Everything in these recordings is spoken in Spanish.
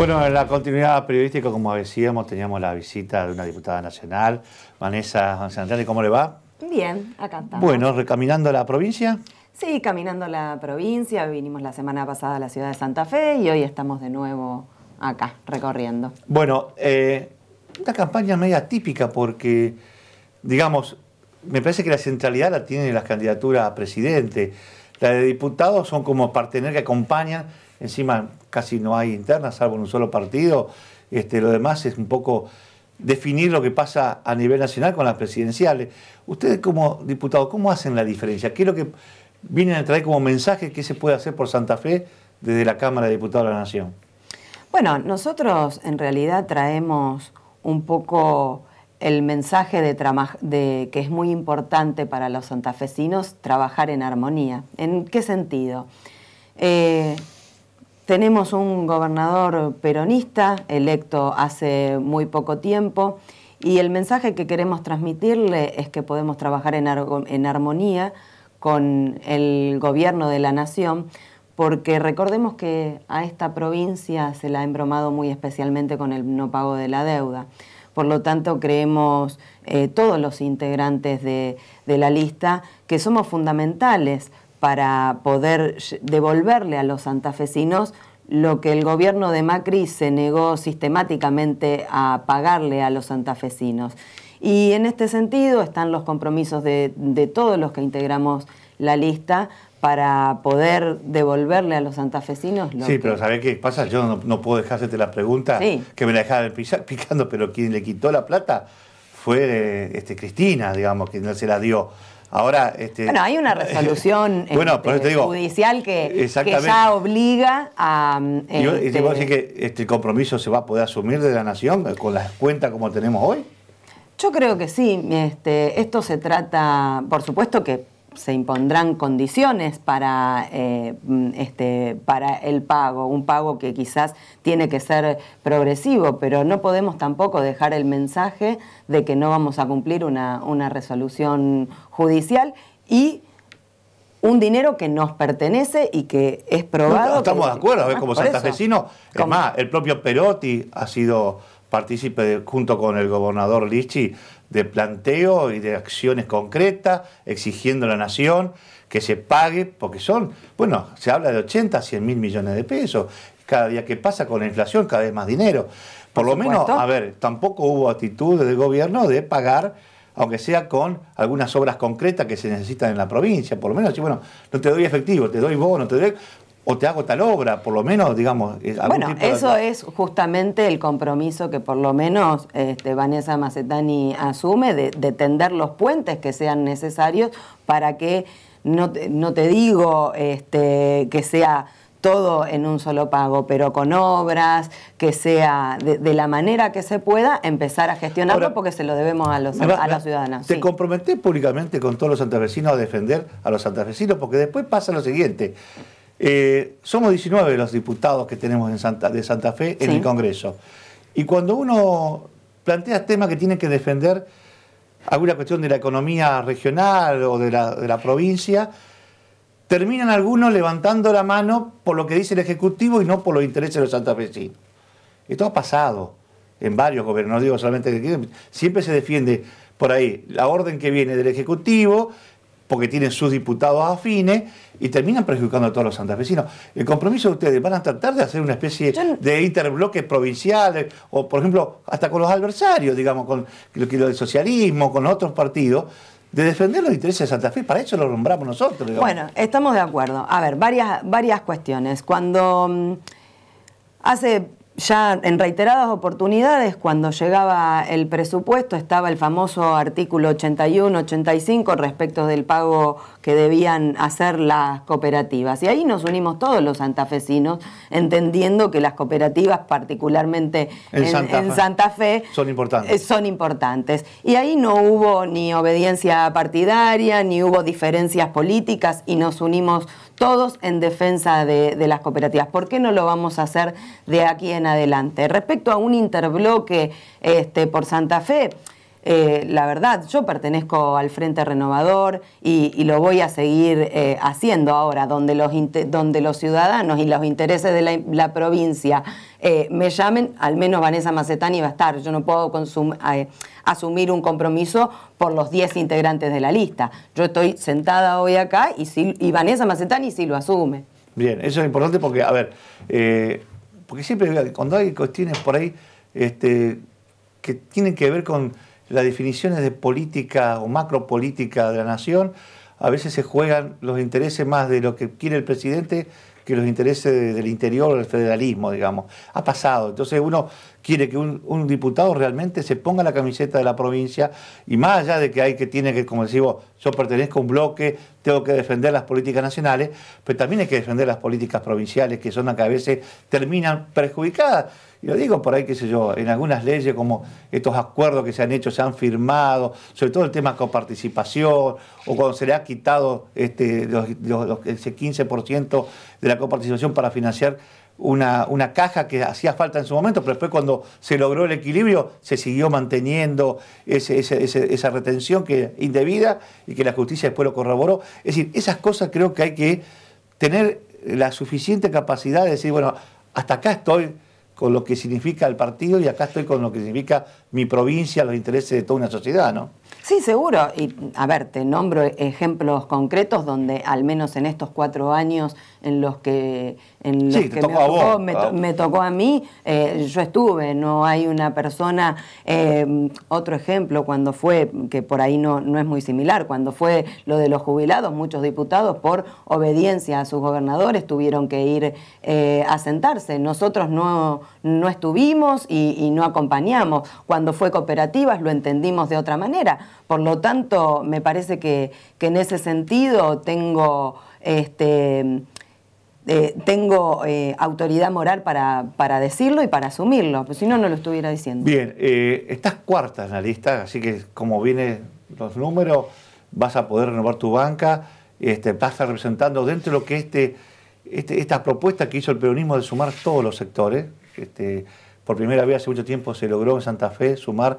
Bueno, en la continuidad periodística, como decíamos, teníamos la visita de una diputada nacional, Vanessa ¿Y ¿Cómo le va? Bien, acá estamos. Bueno, recaminando la provincia. Sí, caminando la provincia. Vinimos la semana pasada a la ciudad de Santa Fe y hoy estamos de nuevo acá, recorriendo. Bueno, eh, una campaña media típica porque, digamos, me parece que la centralidad la tienen las candidaturas a presidente. La de diputados son como partener que acompañan Encima casi no hay internas, salvo en un solo partido. Este, lo demás es un poco definir lo que pasa a nivel nacional con las presidenciales. Ustedes como diputados, ¿cómo hacen la diferencia? ¿Qué es lo que vienen a traer como mensaje que se puede hacer por Santa Fe desde la Cámara de Diputados de la Nación? Bueno, nosotros en realidad traemos un poco el mensaje de, que es muy importante para los santafesinos trabajar en armonía. ¿En qué sentido? Eh, tenemos un gobernador peronista electo hace muy poco tiempo y el mensaje que queremos transmitirle es que podemos trabajar en, armonía con el gobierno de la nación porque recordemos que a esta provincia se la ha embromado muy especialmente con el no pago de la deuda. Por lo tanto, creemos eh, todos los integrantes de la lista que somos fundamentales para poder devolverle a los santafesinos lo que el gobierno de Macri se negó sistemáticamente a pagarle a los santafesinos. Y en este sentido están los compromisos de, todos los que integramos la lista para poder devolverle a los santafesinos lo Sí, pero sabes qué pasa? Yo no, puedo dejarte la pregunta que me la dejaba picando, pero quién le quitó la plata fue este, Cristina, digamos, quien se la dio. Ahora, este, bueno, hay una eh, resolución este, judicial que, ya obliga a... y yo, ¿vos decís este, que este compromiso se va a poder asumir de la nación con las cuentas como tenemos hoy? Yo creo que sí. Este, esto se trata, por supuesto que se impondrán condiciones para, eh, mm, este, para el pago, un pago que quizás tiene que ser progresivo, pero no podemos tampoco dejar el mensaje de que no vamos a cumplir una, una resolución judicial y un dinero que nos pertenece y que es probado. estamos de acuerdo, a como es más, el propio Perotti ha sido partícipe junto con el gobernador Lichi de planteo y de acciones concretas, exigiendo a la nación que se pague, porque son, bueno, se habla de 80 a 100 mil millones de pesos. Cada día que pasa con la inflación, cada vez más dinero. Por, lo menos, a ver, tampoco hubo actitud del gobierno de pagar aunque sea con algunas obras concretas que se necesitan en la provincia, por lo menos, bueno, no te doy efectivo, te doy bono, te doy, o te hago tal obra, por lo menos, digamos. Eh, bueno, eso es justamente el compromiso que por lo menos este, Vanessa Macetani asume de, tender los puentes que sean necesarios para que, no te, no te digo este, que sea todo en un solo pago, pero con obras, que sea de, la manera que se pueda, empezar a gestionarlo porque se lo debemos a los, a las ciudadanos. Te compromete públicamente con todos los santafesinos a defender a los santafesinos, porque después pasa lo siguiente. Eh, somos 19 los diputados que tenemos de Santa Fe en el Congreso. Y cuando uno plantea temas que tienen que defender alguna cuestión de la economía regional o de la, provincia, terminan algunos levantando la mano por lo que dice el Ejecutivo y no por los intereses de los santafesinos. Esto ha pasado en varios gobiernos, no digo solamente que siempre se defiende por ahí la orden que viene del Ejecutivo porque tienen sus diputados afines y terminan perjudicando a todos los santafesinos. El compromiso de ustedes, van a tratar de hacer una especie de interbloques provinciales, o por ejemplo, hasta con los adversarios, digamos, con lo del socialismo, con otros partidos, de defender los intereses de Santa Fe, para eso lo nombramos nosotros. Bueno, estamos de acuerdo. A ver, varias, varias cuestiones. Cuando mm, hace ya en reiteradas oportunidades, cuando llegaba el presupuesto, estaba el famoso artículo 81-85 respecto del pago que debían hacer las cooperativas. Y ahí nos unimos todos los santafesinos, entendiendo que las cooperativas, particularmente en, Santa, Fe, eh, son importantes. Y ahí no hubo ni obediencia partidaria, ni hubo diferencias políticas, y nos unimos todos en defensa de, de las cooperativas. ¿Por qué no lo vamos a hacer de aquí en adelante? adelante. Respecto a un interbloque este, por Santa Fe, eh, la verdad, yo pertenezco al Frente Renovador y, lo voy a seguir eh, haciendo ahora, donde los, donde los ciudadanos y los intereses de la, provincia eh, me llamen, al menos Vanessa Macetani va a estar. Yo no puedo asumir un compromiso por los 10 integrantes de la lista. Yo estoy sentada hoy acá y, si, y Vanessa Macetani sí lo asume. Bien, eso es importante porque, a ver, porque siempre cuando hay cuestiones por ahí este, que tienen que ver con las definiciones de política o macropolítica de la nación, a veces se juegan los intereses más de lo que quiere el presidente que los intereses del interior, del federalismo, digamos. Ha pasado. Entonces uno quiere que un, diputado realmente se ponga la camiseta de la provincia y más allá de que hay que tiene que, como decimos, yo pertenezco a un bloque, tengo que defender las políticas nacionales, pero también hay que defender las políticas provinciales que son las que a veces terminan perjudicadas. Y lo digo por ahí, qué sé yo, en algunas leyes como estos acuerdos que se han hecho, se han firmado, sobre todo el tema coparticipación, o cuando se le ha quitado este, ese 15% de la coparticipación para financiar una, una, caja que hacía falta en su momento, pero después cuando se logró el equilibrio se siguió manteniendo esa retención que indebida y que la justicia después lo corroboró. Es decir, esas cosas creo que hay que tener la suficiente capacidad de decir, bueno, hasta acá estoy, con lo que significa el partido y acá estoy con lo que significa mi provincia, los intereses de toda una sociedad, ¿no? Sí, seguro. Y a ver, te nombro ejemplos concretos donde al menos en estos cuatro años en los que, me, tocó, a mí, eh, yo estuve, no hay una persona, em, otro ejemplo cuando fue, que por ahí no, no es muy similar, cuando fue lo de los jubilados, muchos diputados por obediencia a sus gobernadores tuvieron que ir eh, a sentarse. Nosotros no, no estuvimos y no acompañamos. Cuando fue cooperativas lo entendimos de otra manera por lo tanto, me parece que, en ese sentido tengo, este, eh, tengo eh, autoridad moral para, decirlo y para asumirlo, pues si no, no lo estuviera diciendo. Bien, eh, estás cuarta en la lista, así que como vienen los números, vas a poder renovar tu banca, este, vas a estar representando dentro de lo que este, este, esta propuesta que hizo el peronismo de sumar todos los sectores, este, por primera vez hace mucho tiempo se logró en Santa Fe sumar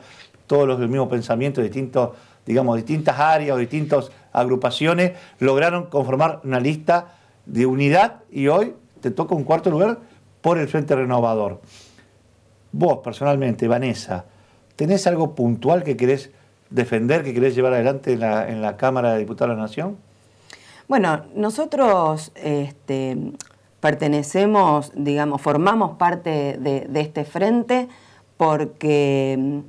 todos los del mismo pensamiento, distintos, digamos, distintas áreas o distintas agrupaciones, lograron conformar una lista de unidad y hoy te toca un cuarto lugar por el Frente Renovador. Vos, personalmente, Vanessa, ¿tenés algo puntual que querés defender, que querés llevar adelante en la, Cámara de Diputados de la Nación? Bueno, nosotros este, pertenecemos, digamos, formamos parte de este frente porque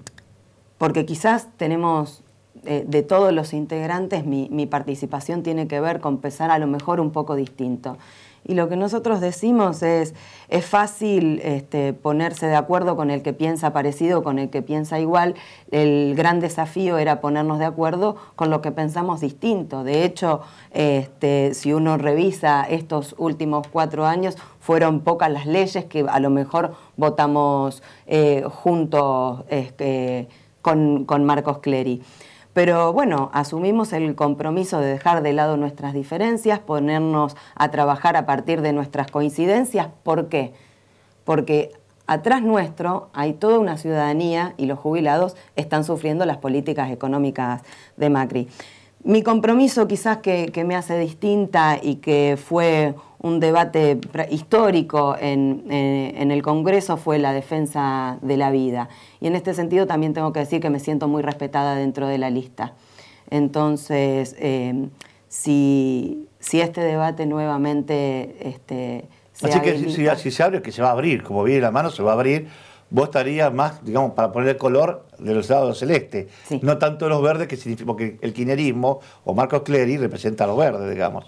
porque quizás tenemos eh, de todos los integrantes, mi, participación tiene que ver con pesar a lo mejor un poco distinto. Y lo que nosotros decimos es, es fácil este, ponerse de acuerdo con el que piensa parecido, con el que piensa igual. El gran desafío era ponernos de acuerdo con lo que pensamos distinto. De hecho, este, si uno revisa estos últimos cuatro años, fueron pocas las leyes que a lo mejor votamos eh, juntos. Este, con, Marcos Clery. Pero bueno, asumimos el compromiso de dejar de lado nuestras diferencias, ponernos a trabajar a partir de nuestras coincidencias. ¿Por qué? Porque atrás nuestro hay toda una ciudadanía y los jubilados están sufriendo las políticas económicas de Macri. Mi compromiso quizás que, me hace distinta y que fue un debate histórico eh, en, el Congreso fue la defensa de la vida. Y en este sentido también tengo que decir que me siento muy respetada dentro de la lista. Entonces, em, si, este debate nuevamente... Este, se Así que si, se abre, que se va a abrir, como viene la mano, se va a abrir. Vos estarías más, digamos, para poner el color de los lados celeste, no tanto los verdes, que que el quinerismo o Marcos Clery representa a los verdes, digamos.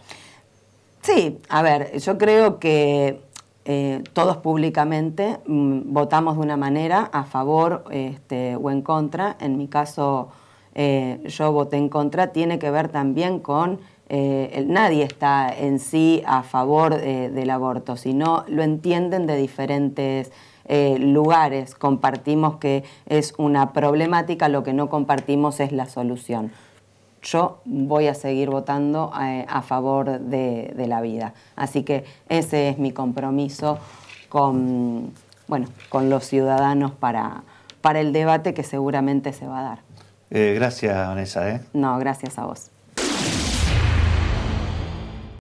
Sí, a ver, yo creo que eh, todos públicamente mm, votamos de una manera a favor este, o en contra. En mi caso, eh, yo voté en contra. Tiene que ver también con eh, nadie está en sí a favor del aborto, sino lo entienden de diferentes eh, lugares compartimos que es una problemática, lo que no compartimos es la solución. Yo voy a seguir votando eh, a favor de, la vida. Así que ese es mi compromiso con, bueno, con los ciudadanos para, para el debate que seguramente se va a dar. Eh, gracias, Vanessa. No, gracias a vos.